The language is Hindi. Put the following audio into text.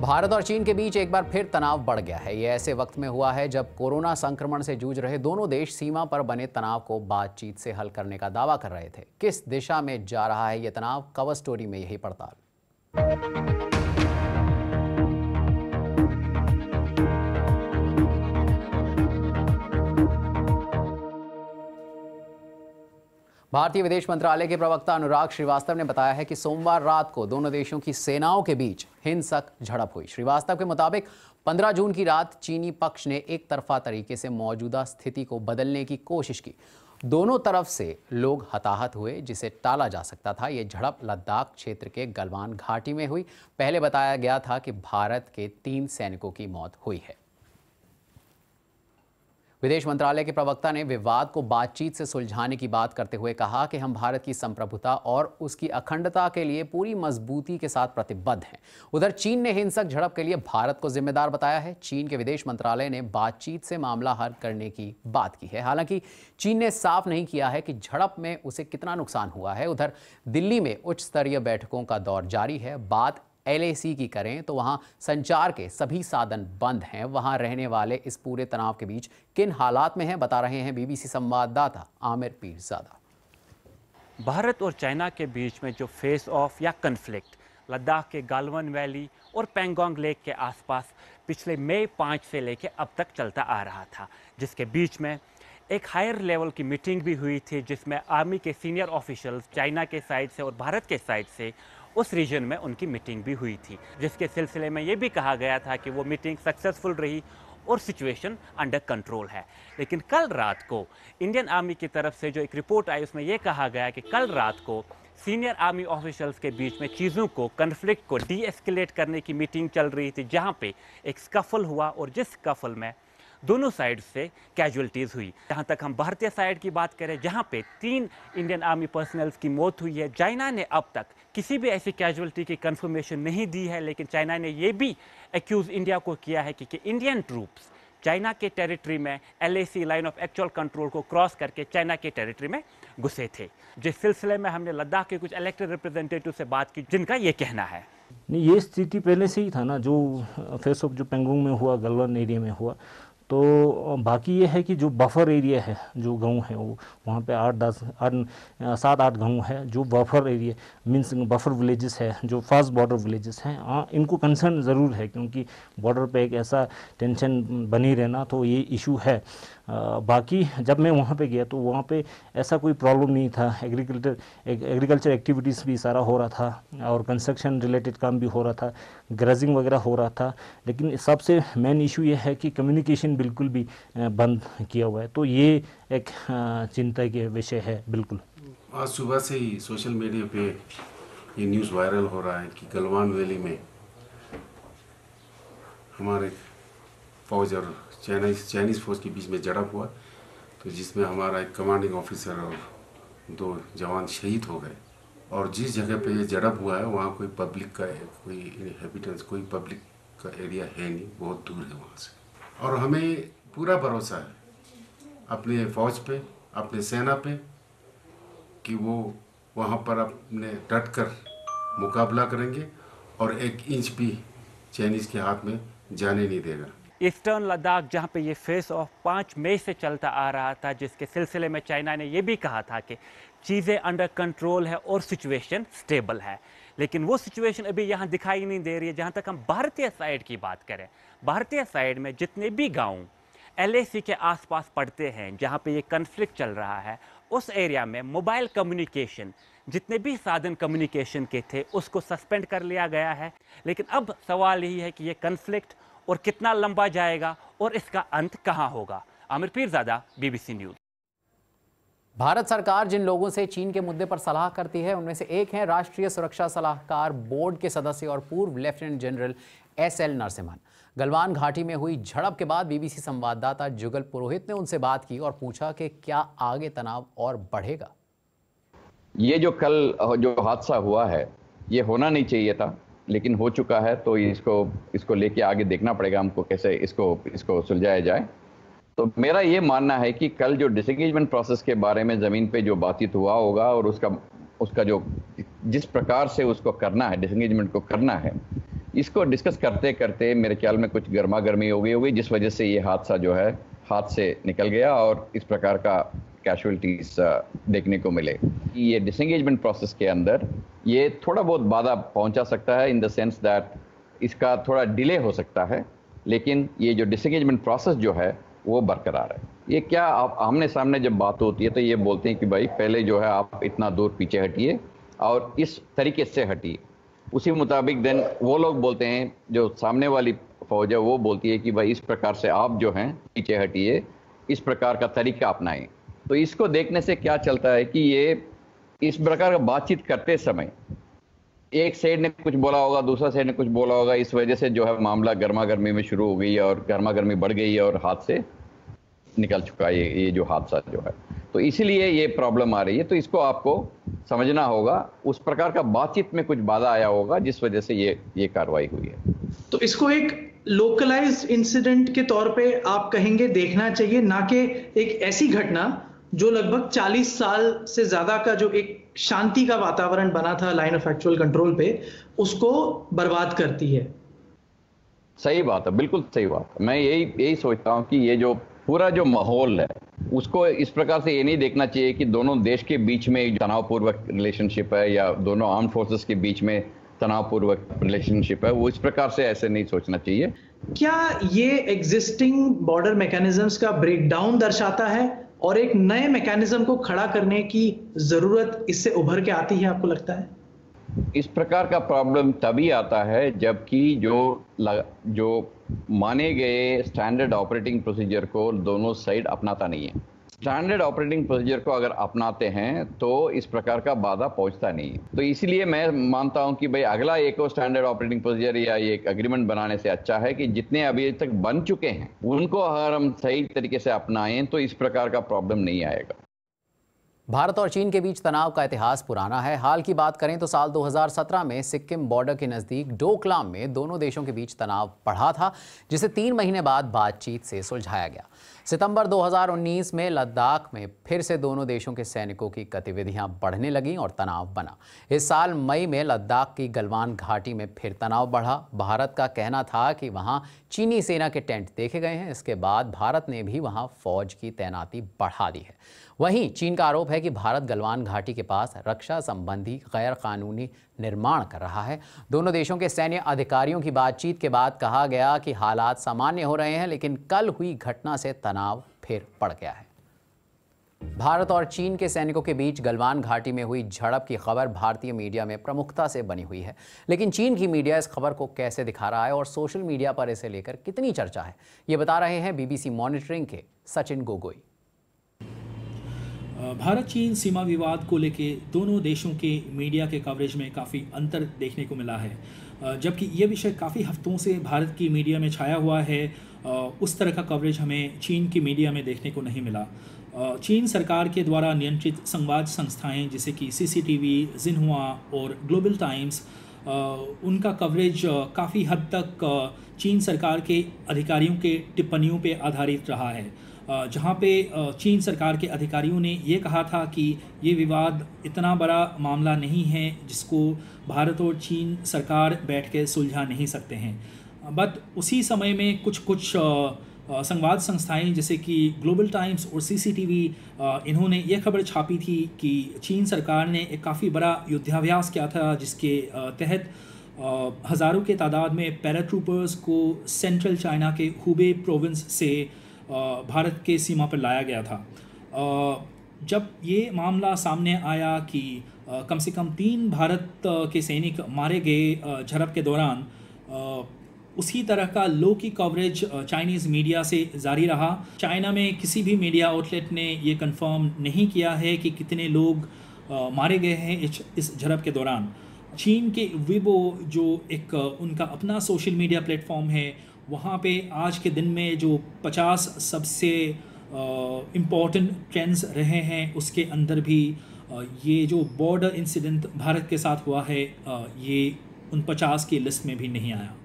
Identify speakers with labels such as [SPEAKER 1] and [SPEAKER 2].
[SPEAKER 1] भारत और चीन के बीच एक बार फिर तनाव बढ़ गया है ये ऐसे वक्त में हुआ है जब कोरोना संक्रमण से जूझ रहे दोनों देश सीमा पर बने तनाव को बातचीत से हल करने का दावा कर रहे थे किस दिशा में जा रहा है ये तनाव कवर स्टोरी में यही पड़ताल भारतीय विदेश मंत्रालय के प्रवक्ता अनुराग श्रीवास्तव ने बताया है कि सोमवार रात को दोनों देशों की सेनाओं के बीच हिंसक झड़प हुई श्रीवास्तव के मुताबिक 15 जून की रात चीनी पक्ष ने एक तरफा तरीके से मौजूदा स्थिति को बदलने की कोशिश की दोनों तरफ से लोग हताहत हुए जिसे टाला जा सकता था ये झड़प लद्दाख क्षेत्र के गलवान घाटी में हुई पहले बताया गया था कि भारत के तीन सैनिकों की मौत हुई है विदेश मंत्रालय के प्रवक्ता ने विवाद को बातचीत से सुलझाने की बात करते हुए कहा कि हम भारत की संप्रभुता और उसकी अखंडता के लिए पूरी मजबूती के साथ प्रतिबद्ध हैं उधर चीन ने हिंसक झड़प के लिए भारत को जिम्मेदार बताया है चीन के विदेश मंत्रालय ने बातचीत से मामला हल करने की बात की है हालांकि चीन ने साफ नहीं किया है कि झड़प में उसे कितना नुकसान हुआ है उधर दिल्ली में उच्च स्तरीय बैठकों का दौर जारी है बात एल की करें तो वहाँ संचार के सभी साधन बंद हैं वहाँ रहने वाले इस पूरे तनाव के बीच किन हालात में हैं बता रहे हैं बीबीसी संवाददाता आमिर पीरजादा
[SPEAKER 2] भारत और चाइना के बीच में जो फेस ऑफ या कन्फ्लिक्ट लद्दाख के गालवन वैली और पेंगोंग लेक के आसपास पिछले मई पाँच से लेके अब तक चलता आ रहा था जिसके बीच में एक हायर लेवल की मीटिंग भी हुई थी जिसमें आर्मी के सीनियर ऑफिशल्स चाइना के साइड से और भारत के साइड से उस रीजन में उनकी मीटिंग भी हुई थी जिसके सिलसिले में ये भी कहा गया था कि वो मीटिंग सक्सेसफुल रही और सिचुएशन अंडर कंट्रोल है लेकिन कल रात को इंडियन आर्मी की तरफ से जो एक रिपोर्ट आई उसमें यह कहा गया कि कल रात को सीनियर आर्मी ऑफिशियल्स के बीच में चीज़ों को कन्फ्लिक्ट को डीएस्केलेट करने की मीटिंग चल रही थी जहाँ पे एक स्कफल हुआ और जिस स्कफल में दोनों साइड से कैजुअलिटीज़ हुई जहाँ तक हम भारतीय साइड की बात करें जहाँ पे तीन इंडियन आर्मी पर्सनल्स की मौत हुई है चाइना ने अब तक किसी भी ऐसी कैजुअलिटी की कन्फर्मेशन नहीं दी है लेकिन चाइना ने ये भी एक्यूज़ इंडिया को किया है कि, कि इंडियन ट्रूप्स चाइना के टेरिटरी में L line of actual control को क्रॉस करके चाइना के टेरिटरी में घुसे थे जिस सिलसिले में हमने लद्दाख के कुछ इलेक्टेड रिप्रेजेंटेटिव से बात की जिनका ये कहना है नहीं ये स्थिति पहले से ही था ना जो फेस ऑफ जो पेंगोंग में हुआ गलवान एरिया में हुआ तो बाकी ये है कि जो बफर एरिया है जो गाँव है वो वहाँ पे आठ दस सात आठ गाँव है जो buffer area means buffer villages है जो फास्ट बॉर्डर विलेजेस हैं हाँ इनको कंसर्न ज़रूर है क्योंकि बॉर्डर पे एक ऐसा टेंशन बनी रहना तो ये इशू है बाकी जब मैं वहाँ पे गया तो वहाँ पे ऐसा कोई प्रॉब्लम नहीं था एग्रीकल्चर एग्रीकल्चर एक्टिविटीज़ भी सारा हो रहा था और कंस्ट्रक्शन रिलेटेड काम भी हो रहा था ग्रजिंग वगैरह हो रहा था लेकिन सबसे मेन इशू ये है कि कम्युनिकेशन बिल्कुल भी बंद किया हुआ है तो ये एक चिंता के विषय है बिल्कुल आज सुबह से ही सोशल मीडिया पे ये न्यूज़ वायरल हो रहा है कि गलवान वैली में हमारे फौज और चाइनीज चाइनीज़ फ़ौज के बीच में झड़प हुआ तो जिसमें हमारा एक कमांडिंग ऑफिसर और दो जवान शहीद हो गए और जिस जगह पे ये झड़प हुआ है वहाँ कोई पब्लिक का कोई इनहेबिटेंस कोई पब्लिक का एरिया है नहीं बहुत दूर है वहाँ से और हमें पूरा भरोसा है अपने फौज पे अपने सेना पे कि वो वहाँ पर अपने डट कर मुकाबला करेंगे और एक इंच भी चाइनीज़ के हाथ में जाने नहीं देगा ईस्टर्न लद्दाख जहां पे ये फेस ऑफ पाँच मई से चलता आ रहा था जिसके सिलसिले में चाइना ने ये भी कहा था कि चीज़ें अंडर कंट्रोल है और सिचुएशन स्टेबल है लेकिन वो सिचुएशन अभी यहाँ दिखाई नहीं दे रही है जहाँ तक हम भारतीय साइड की बात करें भारतीय साइड में जितने भी गाँव एल के आसपास पड़ते हैं जहाँ पे ये कन्फ्लिक्ट चल रहा है उस एरिया में मोबाइल कम्युनिकेशन जितने भी साधन कम्युनिकेशन के थे उसको सस्पेंड कर लिया गया है लेकिन अब सवाल यही है कि ये कन्फ्लिक्ट और कितना लंबा जाएगा और इसका अंत कहाँ होगा आमिर पीरजादा बीबीसी न्यूज
[SPEAKER 1] भारत सरकार जिन लोगों से चीन के मुद्दे पर सलाह करती है उनमें से एक हैं राष्ट्रीय सुरक्षा सलाहकार बोर्ड के सदस्य और पूर्व lieutenant general S L Narasimhan Galwan घाटी में हुई झड़प के बाद बीबीसी संवाददाता जुगल पुरोहित ने उनसे बात की और पूछा कि क्या आगे तनाव और बढ़ेगा
[SPEAKER 3] ये जो कल जो हादसा हुआ है ये होना नहीं चाहिए था लेकिन हो चुका है तो इसको इसको लेके आगे देखना पड़ेगा हमको कैसे इसको इसको सुलझाया जाए तो मेरा ये मानना है कि कल जो डिसंगेजमेंट प्रोसेस के बारे में ज़मीन पे जो बातचीत हुआ होगा और उसका उसका जो जिस प्रकार से उसको करना है डिसंगेजमेंट को करना है इसको डिस्कस करते करते मेरे ख्याल में कुछ गर्मा गर्मी हो गई होगी जिस वजह से ये हादसा जो है हाथ से निकल गया और इस प्रकार का कैशुअलिटीज देखने को मिले ये डिसंगेजमेंट प्रोसेस के अंदर ये थोड़ा बहुत बाधा पहुंचा सकता है इन द सेंस दैट इसका थोड़ा डिले हो सकता है लेकिन ये जो डिसंगेजमेंट प्रोसेस जो है वो बरकरार है ये क्या आप आमने सामने जब बात होती है तो ये बोलते हैं कि भाई पहले जो है आप इतना दूर पीछे हटिए और इस तरीके से हटिए उसी मुताबिक देन वो लोग बोलते हैं जो सामने वाली फौज है वो बोलती है कि भाई इस प्रकार से आप जो हैं पीछे हटिए इस प्रकार का तरीका अपनाएं तो इसको देखने से क्या चलता है कि ये इस प्रकार का बातचीत करते समय एक साइड ने कुछ बोला होगा दूसरा साइड ने कुछ बोला होगा इस वजह से जो है मामला गर्मा गर्मी में शुरू हो गई है और गर्मा गर्मी बढ़ गई है और हाथ से निकल चुका है ये ये जो हादसा जो है तो इसीलिए ये प्रॉब्लम आ रही है तो इसको आपको समझना होगा उस प्रकार का बातचीत में कुछ बाधा आया होगा जिस वजह से ये ये कार्रवाई हुई है
[SPEAKER 4] तो इसको एक लोकलाइज इंसिडेंट के तौर पे आप कहेंगे देखना चाहिए ना कि एक ऐसी घटना जो लगभग 40 साल से ज्यादा का जो एक शांति का वातावरण बना था लाइन ऑफ एक्चुअल कंट्रोल पे उसको बर्बाद करती है
[SPEAKER 3] सही बात है बिल्कुल सही बात है मैं यही यही सोचता हूँ कि ये जो पूरा जो माहौल है उसको इस प्रकार से ये नहीं देखना चाहिए कि दोनों देश के बीच में एक तनावपूर्वक रिलेशनशिप है या दोनों आर्म फोर्सेस के बीच में तनावपूर्वक रिलेशनशिप है वो इस प्रकार से ऐसे नहीं सोचना चाहिए
[SPEAKER 4] क्या ये एग्जिस्टिंग बॉर्डर मैकेनिज्म्स का ब्रेकडाउन दर्शाता है और एक नए मैकेनिज्म को खड़ा करने की जरूरत इससे उभर के आती है आपको लगता है
[SPEAKER 3] इस प्रकार का प्रॉब्लम तभी आता है जबकि जो जो माने गए स्टैंडर्ड ऑपरेटिंग प्रोसीजर को दोनों साइड अपनाता नहीं है स्टैंडर्ड ऑपरेटिंग प्रोसीजर को अगर अपनाते हैं तो इस प्रकार का बाधा पहुंचता नहीं है तो इसलिए मैं मानता हूं कि भाई अगला एक और स्टैंडर्ड ऑपरेटिंग प्रोसीजर या एक अग्रीमेंट बनाने से अच्छा है कि जितने अभी तक बन चुके हैं उनको अगर हम सही तरीके से अपनाएं तो इस प्रकार का प्रॉब्लम नहीं आएगा
[SPEAKER 1] भारत और चीन के बीच तनाव का इतिहास पुराना है हाल की बात करें तो साल 2017 में सिक्किम बॉर्डर के नज़दीक डोकलाम में दोनों देशों के बीच तनाव बढ़ा था जिसे तीन महीने बाद बातचीत से सुलझाया गया सितंबर 2019 में लद्दाख में फिर से दोनों देशों के सैनिकों की गतिविधियां बढ़ने लगीं और तनाव बना इस साल मई में लद्दाख की गलवान घाटी में फिर तनाव बढ़ा भारत का कहना था कि वहां चीनी सेना के टेंट देखे गए हैं इसके बाद भारत ने भी वहां फौज की तैनाती बढ़ा दी है वहीं चीन का आरोप है कि भारत गलवान घाटी के पास रक्षा संबंधी गैर कानूनी निर्माण कर रहा है दोनों देशों के सैन्य अधिकारियों की बातचीत के बाद कहा गया कि हालात सामान्य हो रहे हैं लेकिन कल हुई घटना से तनाव फिर पड़ गया है भारत और चीन के सैनिकों के बीच गलवान घाटी में हुई झड़प की खबर भारतीय मीडिया में प्रमुखता से बनी हुई है लेकिन चीन की मीडिया इस खबर को कैसे दिखा रहा है और सोशल मीडिया पर इसे लेकर कितनी चर्चा है ये बता रहे हैं बीबीसी मॉनिटरिंग के सचिन गोगोई
[SPEAKER 4] भारत चीन सीमा विवाद को लेके दोनों देशों के मीडिया के कवरेज में काफ़ी अंतर देखने को मिला है जबकि ये विषय काफ़ी हफ्तों से भारत की मीडिया में छाया हुआ है उस तरह का कवरेज हमें चीन की मीडिया में देखने को नहीं मिला चीन सरकार के द्वारा नियंत्रित संवाद संस्थाएं जैसे कि सीसीटीवी जिन्हुआ और ग्लोबल टाइम्स उनका कवरेज काफ़ी हद तक चीन सरकार के अधिकारियों के टिप्पणियों पर आधारित रहा है जहाँ पे चीन सरकार के अधिकारियों ने ये कहा था कि ये विवाद इतना बड़ा मामला नहीं है जिसको भारत और चीन सरकार बैठ के सुलझा नहीं सकते हैं बट उसी समय में कुछ कुछ संवाद संस्थाएं जैसे कि ग्लोबल टाइम्स और सीसीटीवी इन्होंने ये खबर छापी थी कि चीन सरकार ने एक काफ़ी बड़ा युद्धाभ्यास किया था जिसके तहत हज़ारों के तादाद में पैराट्रूपर्स को सेंट्रल चाइना के हुबे प्रोविंस से भारत के सीमा पर लाया गया था जब ये मामला सामने आया कि कम से कम तीन भारत के सैनिक मारे गए झड़प के दौरान उसी तरह का लो की कवरेज चाइनीज़ मीडिया से जारी रहा चाइना में किसी भी मीडिया आउटलेट ने ये कंफर्म नहीं किया है कि कितने लोग मारे गए हैं इस झड़प के दौरान चीन के विबो जो एक उनका अपना सोशल मीडिया प्लेटफॉर्म है वहाँ पे आज के दिन में जो 50 सबसे इम्पॉर्टेंट ट्रेंड्स रहे हैं उसके अंदर भी आ, ये जो बॉर्डर इंसिडेंट भारत के साथ हुआ है आ, ये उन 50 की लिस्ट में भी नहीं आया